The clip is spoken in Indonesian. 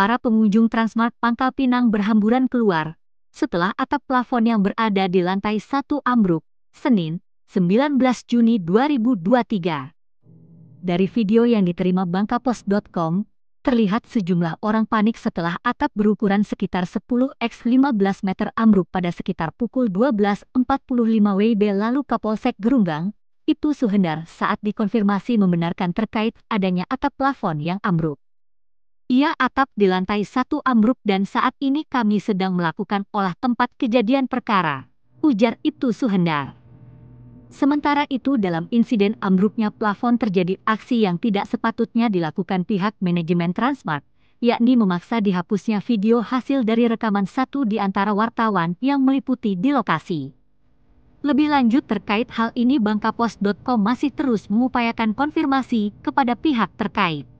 para pengunjung Transmart Pangkal Pinang berhamburan keluar, setelah atap plafon yang berada di lantai satu ambruk, Senin, 19 Juni 2023. Dari video yang diterima bangkapos.com, terlihat sejumlah orang panik setelah atap berukuran sekitar 10 x 15 meter ambruk pada sekitar pukul 12.45 WIB lalu Kapolsek Gerunggang, itu Suhendar saat dikonfirmasi membenarkan terkait adanya atap plafon yang ambruk. Ia atap di lantai satu ambruk dan saat ini kami sedang melakukan olah tempat kejadian perkara, ujar Ibtu Suhendar. Sementara itu dalam insiden ambruknya plafon terjadi aksi yang tidak sepatutnya dilakukan pihak manajemen Transmart, yakni memaksa dihapusnya video hasil dari rekaman satu di antara wartawan yang meliputi di lokasi. Lebih lanjut terkait hal ini Bangkapos.com masih terus mengupayakan konfirmasi kepada pihak terkait.